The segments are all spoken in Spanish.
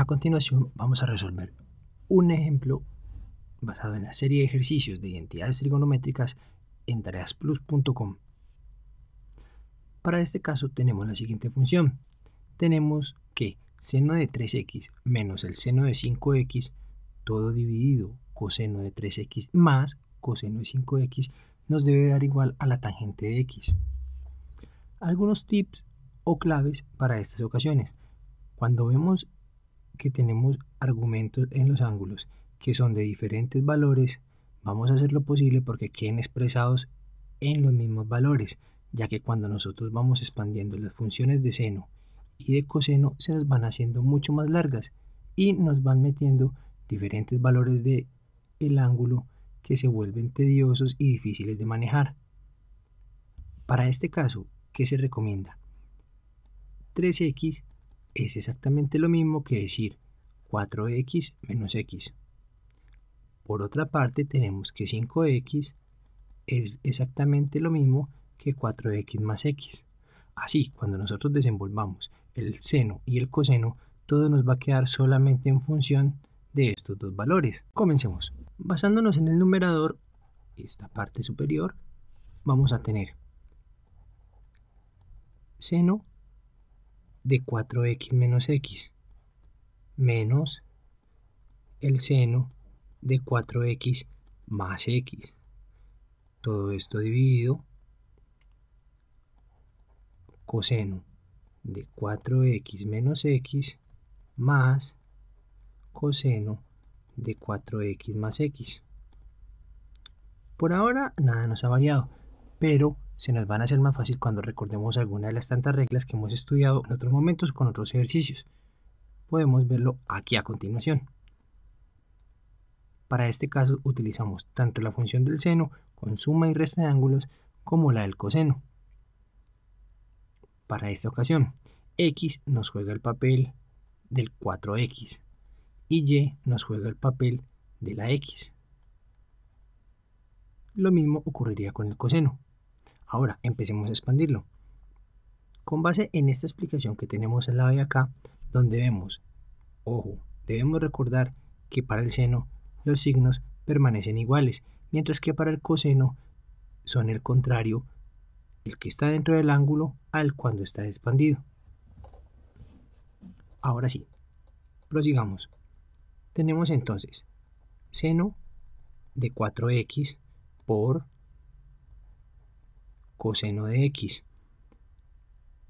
A continuación vamos a resolver un ejemplo basado en la serie de ejercicios de identidades trigonométricas en tareasplus.com. Para este caso tenemos la siguiente función. Tenemos que seno de 3x menos el seno de 5x, todo dividido coseno de 3x más coseno de 5x, nos debe dar igual a la tangente de x. Algunos tips o claves para estas ocasiones. Cuando vemos que tenemos argumentos en los ángulos que son de diferentes valores, vamos a hacer lo posible porque queden expresados en los mismos valores, ya que cuando nosotros vamos expandiendo las funciones de seno y de coseno se nos van haciendo mucho más largas y nos van metiendo diferentes valores de el ángulo que se vuelven tediosos y difíciles de manejar. Para este caso, ¿qué se recomienda? 3x es exactamente lo mismo que decir 4x menos x. Por otra parte, tenemos que 5x es exactamente lo mismo que 4x más x. Así, cuando nosotros desenvolvamos el seno y el coseno, todo nos va a quedar solamente en función de estos dos valores. Comencemos. Basándonos en el numerador, esta parte superior, vamos a tener seno de 4x menos x menos el seno de 4x más x. Todo esto dividido coseno de 4x menos x más coseno de 4x más x. Por ahora nada nos ha variado, pero se nos van a hacer más fácil cuando recordemos alguna de las tantas reglas que hemos estudiado en otros momentos con otros ejercicios. Podemos verlo aquí a continuación. Para este caso utilizamos tanto la función del seno con suma y resta de ángulos como la del coseno. Para esta ocasión, x nos juega el papel del 4x y y nos juega el papel de la x. Lo mismo ocurriría con el coseno. Ahora, empecemos a expandirlo. Con base en esta explicación que tenemos en la de acá, donde vemos, ojo, debemos recordar que para el seno los signos permanecen iguales, mientras que para el coseno son el contrario, el que está dentro del ángulo al cuando está expandido. Ahora sí, prosigamos. Tenemos entonces seno de 4x por coseno de x.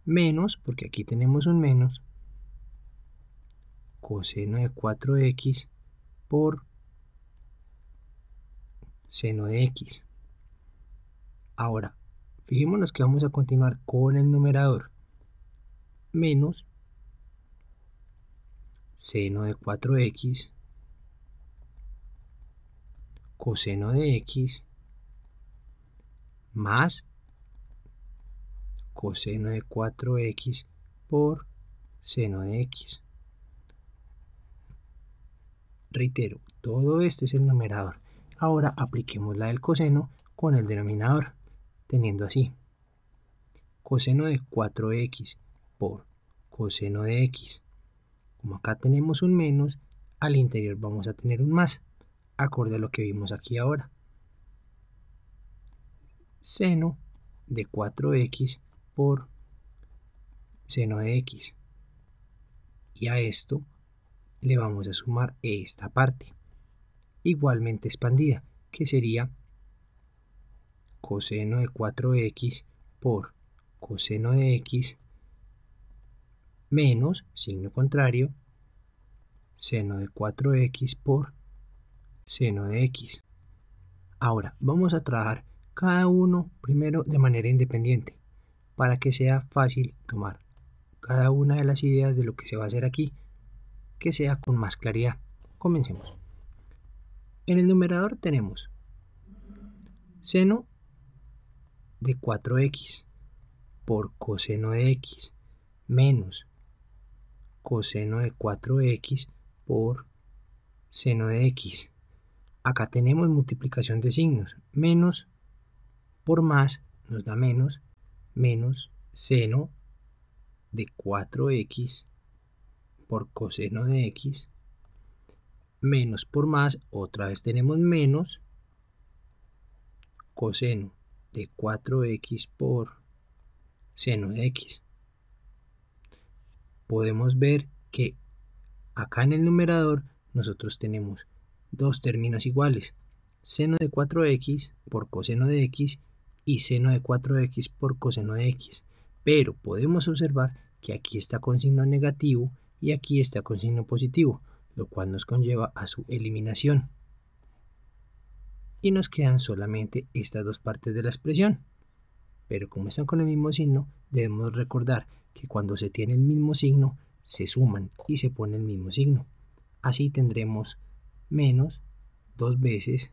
Menos, porque aquí tenemos un menos, coseno de 4x por seno de x. Ahora, fijémonos que vamos a continuar con el numerador. Menos seno de 4x coseno de x más coseno de 4x por seno de x. Reitero, todo este es el numerador. Ahora apliquemos la del coseno con el denominador, teniendo así coseno de 4x por coseno de x. Como acá tenemos un menos, al interior vamos a tener un más, acorde a lo que vimos aquí ahora. Seno de 4x por seno de x. Y a esto le vamos a sumar esta parte, igualmente expandida, que sería coseno de 4x por coseno de x menos, signo contrario, seno de 4x por seno de x. Ahora, vamos a trabajar cada uno primero de manera independiente para que sea fácil tomar cada una de las ideas de lo que se va a hacer aquí, que sea con más claridad. Comencemos. En el numerador tenemos seno de 4x por coseno de x menos coseno de 4x por seno de x. Acá tenemos multiplicación de signos. Menos por más nos da menos menos seno de 4x por coseno de x menos por más, otra vez tenemos menos coseno de 4x por seno de x. Podemos ver que acá en el numerador nosotros tenemos dos términos iguales, seno de 4x por coseno de x y seno de 4x por coseno de x, pero podemos observar que aquí está con signo negativo y aquí está con signo positivo, lo cual nos conlleva a su eliminación. Y nos quedan solamente estas dos partes de la expresión. Pero como están con el mismo signo, debemos recordar que cuando se tiene el mismo signo, se suman y se pone el mismo signo. Así tendremos menos dos veces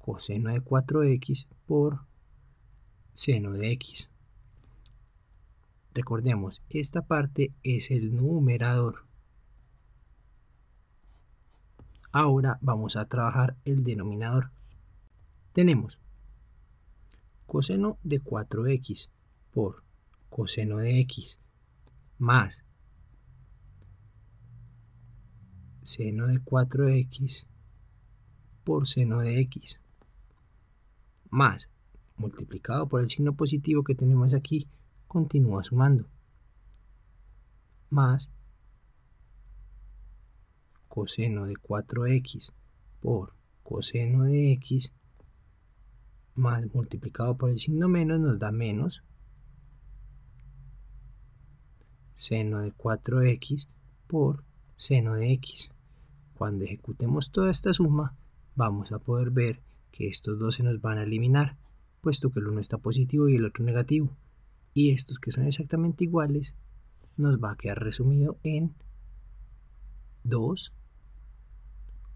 coseno de 4x por seno de x. Recordemos, esta parte es el numerador. Ahora vamos a trabajar el denominador. Tenemos coseno de 4x por coseno de x más seno de 4x por seno de x más multiplicado por el signo positivo que tenemos aquí, continúa sumando. Más coseno de 4x por coseno de x más multiplicado por el signo menos nos da menos seno de 4x por seno de x. Cuando ejecutemos toda esta suma vamos a poder ver que estos dos se nos van a eliminar, puesto que el uno está positivo y el otro negativo. Y estos que son exactamente iguales, nos va a quedar resumido en 2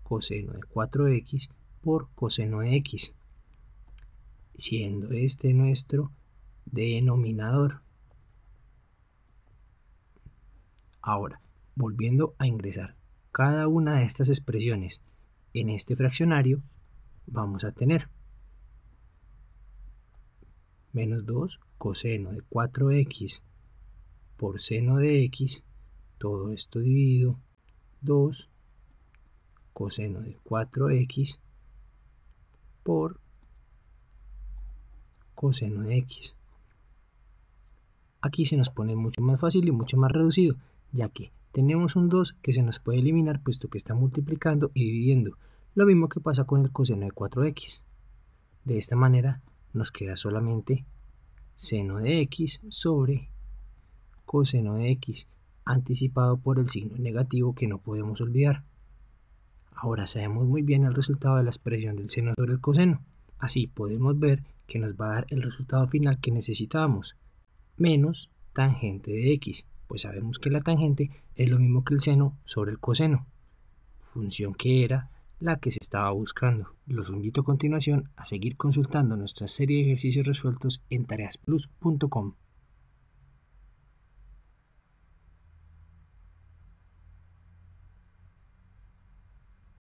coseno de 4x por coseno de x, siendo este nuestro denominador. Ahora, volviendo a ingresar cada una de estas expresiones en este fraccionario, vamos a tener menos 2 coseno de 4x por seno de x, todo esto dividido 2 coseno de 4x por coseno de x. Aquí se nos pone mucho más fácil y mucho más reducido, ya que tenemos un 2 que se nos puede eliminar puesto que está multiplicando y dividiendo lo mismo que pasa con el coseno de 4x. De esta manera nos queda solamente seno de x sobre coseno de x anticipado por el signo negativo que no podemos olvidar. Ahora sabemos muy bien el resultado de la expresión del seno sobre el coseno. Así podemos ver que nos va a dar el resultado final que necesitábamos. menos tangente de x, pues sabemos que la tangente es lo mismo que el seno sobre el coseno, función que era la que se estaba buscando. Los invito a continuación a seguir consultando nuestra serie de ejercicios resueltos en tareasplus.com.